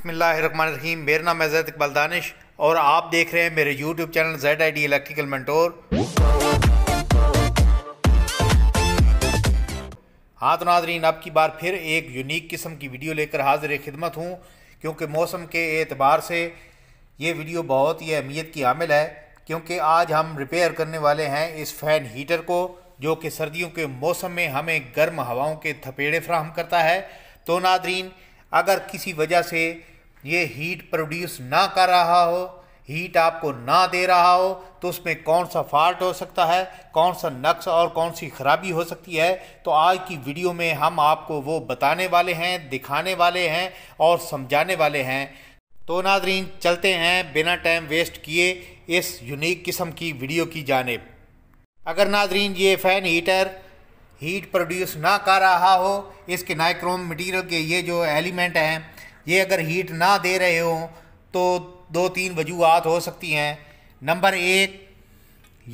बसमीम मेरा नाम है इकबाल दानिश और आप देख रहे हैं मेरे YouTube channel Z I D electrical mentor हाँ तो नाजरीन आपकी बार फिर एक यूनिक किस्म की वीडियो लेकर हाजिर खिदमत हूँ क्योंकि मौसम के एतबार से ये वीडियो बहुत ही अहमियत की हामिल है क्योंकि आज हम रिपेयर करने वाले हैं इस फ़ैन हीटर को जो कि सर्दियों के मौसम में हमें गर्म हवाओं के थपेड़े फ्राहम करता है तो नादरीन अगर किसी वजह से ये हीट प्रोड्यूस ना कर रहा हो हीट आपको ना दे रहा हो तो उसमें कौन सा फॉल्ट हो सकता है कौन सा नक्स और कौन सी ख़राबी हो सकती है तो आज की वीडियो में हम आपको वो बताने वाले हैं दिखाने वाले हैं और समझाने वाले हैं तो नाजरीन चलते हैं बिना टाइम वेस्ट किए इस यूनिक किस्म की वीडियो की जानब अगर नाजरीन ये फ़ैन हीटर हीट प्रोड्यूस ना कर रहा हो इसके नाइक्रोम मटेरियल के ये जो एलिमेंट हैं ये अगर हीट ना दे रहे हो तो दो तीन वजूहत हो सकती हैं नंबर एक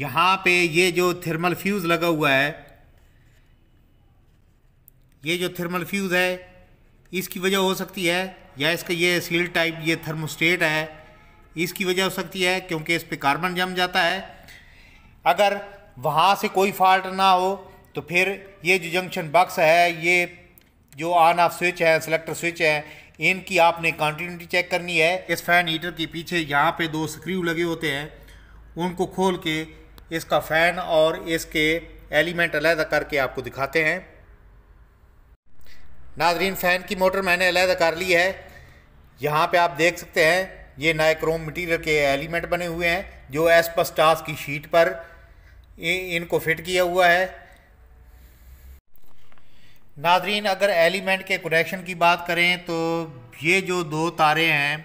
यहाँ पे ये जो थर्मल फ्यूज़ लगा हुआ है ये जो थर्मल फ्यूज़ है इसकी वजह हो सकती है या इसका ये सील टाइप ये थर्मोस्टेट है इसकी वजह हो सकती है क्योंकि इस पर कार्बन जम जाता है अगर वहाँ से कोई फॉल्ट ना हो तो फिर ये जो जंक्शन बक्स है ये जो ऑन ऑफ स्विच है सेलेक्टर स्विच है इनकी आपने कॉन्टीन्यूटी चेक करनी है इस फैन हीटर के पीछे यहाँ पे दो स्क्रू लगे होते हैं उनको खोल के इसका फ़ैन और इसके एलिमेंट अलहदा करके आपको दिखाते हैं नाजरीन फ़ैन की मोटर मैंने अलहदा कर ली है यहाँ पे आप देख सकते हैं ये नाइक्रोम मटीरियल के एलिमेंट बने हुए हैं जो एसपस्टास की शीट पर इनको फिट किया हुआ है नाजरीन अगर एलिमेंट के करेक्शन की बात करें तो ये जो दो तारे हैं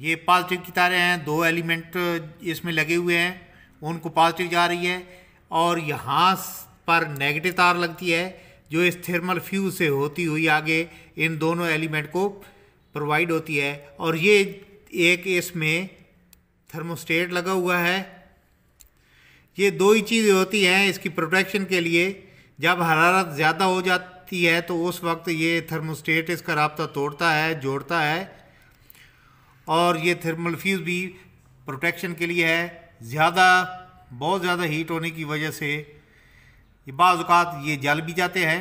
ये पॉजिटिव की तारे हैं दो एलिमेंट इसमें लगे हुए हैं उनको पॉजिटिव जा रही है और यहाँ पर नेगेटिव तार लगती है जो इस थर्मल फ्यूज से होती हुई आगे इन दोनों एलिमेंट को प्रोवाइड होती है और ये एक इसमें थर्मोस्टेट लगा हुआ है ये दो ही चीज़ें होती हैं इसकी प्रोटेक्शन के लिए जब हरारत ज़्यादा हो जाती है तो उस वक्त ये थर्मोस्टेट इसका रबता तोड़ता है जोड़ता है और ये थर्मल फ्यूज़ भी प्रोटेक्शन के लिए है ज़्यादा बहुत ज़्यादा हीट होने की वजह से बाज़ात ये जल भी जाते हैं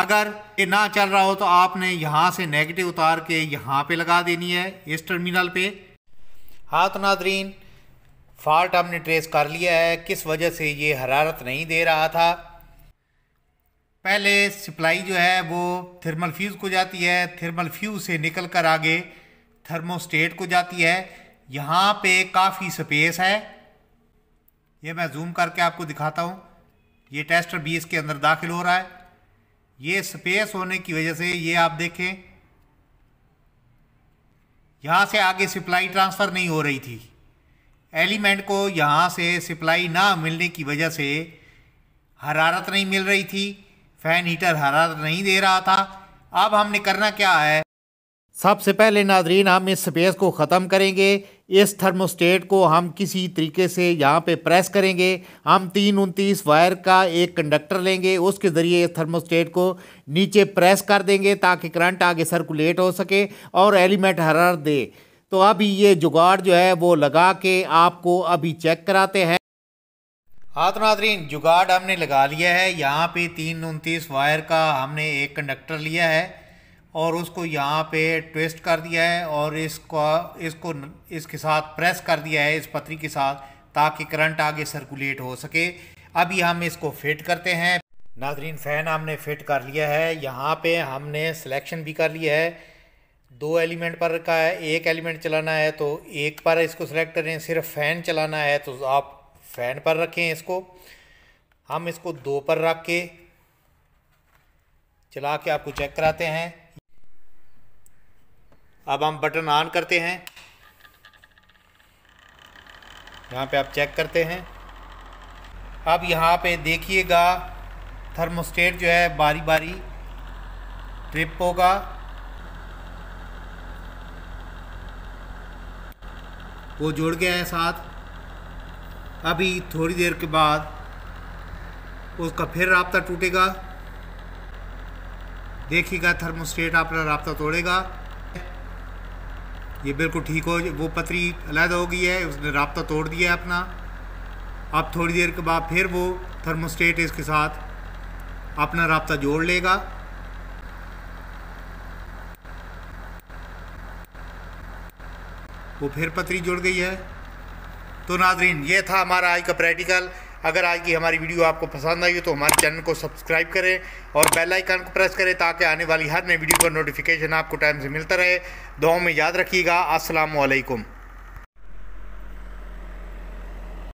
अगर ये ना चल रहा हो तो आपने यहाँ से नेगेटिव उतार के यहाँ पे लगा देनी है इस टर्मिनल पे हाथ नादरीन फॉल्ट हमने ट्रेस कर लिया है किस वजह से ये हरारत नहीं दे रहा था पहले सप्लाई जो है वो थर्मल फ्यूज़ को जाती है थर्मल फ्यूज़ से निकल कर आगे थर्मोस्टेट को जाती है यहाँ पे काफ़ी स्पेस है ये मैं जूम करके आपको दिखाता हूँ ये टेस्टर भी इसके अंदर दाखिल हो रहा है ये स्पेस होने की वजह से ये आप देखें यहाँ से आगे सप्लाई ट्रांसफ़र नहीं हो रही थी एलिमेंट को यहाँ से सप्लाई ना मिलने की वजह से हरारत नहीं मिल रही थी फ़ैन हीटर हरा नहीं दे रहा था अब हमने करना क्या है सबसे पहले नाजरीन हम इस स्पेस को ख़त्म करेंगे इस थर्मोस्टेट को हम किसी तरीके से यहाँ पे प्रेस करेंगे हम तीन उनतीस वायर का एक कंडक्टर लेंगे उसके ज़रिए इस थर्मोस्टेट को नीचे प्रेस कर देंगे ताकि करंट आगे सर्कुलेट हो सके और एलिमेंट हरार दे तो अभी ये जुगाड़ जो है वो लगा के आपको अभी चेक कराते हैं हाँ तो नादरीन जुगाड़ हमने लगा लिया है यहाँ पे तीन उनतीस वायर का हमने एक कंडक्टर लिया है और उसको यहाँ पे ट्विस्ट कर दिया है और इसको इसको इसके साथ प्रेस कर दिया है इस पथरी के साथ ताकि करंट आगे सर्कुलेट हो सके अभी हम इसको फिट करते हैं नादरीन फ़ैन हमने फिट कर लिया है यहाँ पे हमने सिलेक्शन भी कर लिया है दो एलिमेंट पर का है एक एलिमेंट चलाना है तो एक पर इसको सिलेक्ट करें सिर्फ फ़ैन चलाना है तो आप फैन पर रखें इसको हम इसको दो पर रख के चला के आपको चेक कराते हैं अब हम बटन ऑन करते हैं यहाँ पे आप चेक करते हैं अब यहाँ पे देखिएगा थर्मोस्टेट जो है बारी बारी ट्रिप होगा वो जुड़ गया है साथ अभी थोड़ी देर के बाद उसका फिर रबता टूटेगा देखिएगा थर्मोस्टेट अपना रबता तोड़ेगा ये बिल्कुल ठीक हो वो पतरी अलहदा हो गई है उसने रबता तोड़ दिया है अपना अब थोड़ी देर के बाद फिर वो थर्मोस्टेट इसके साथ अपना रबता जोड़ लेगा वो फिर पतरी जुड़ गई है तो नाजरीन ये था हमारा आज का प्रैक्टिकल अगर आज की हमारी वीडियो आपको पसंद आई हो तो हमारे चैनल को सब्सक्राइब करें और बेल आइकन को प्रेस करें ताकि आने वाली हर नई वीडियो का नोटिफिकेशन आपको टाइम से मिलता रहे दुआओं में याद रखिएगा असलकम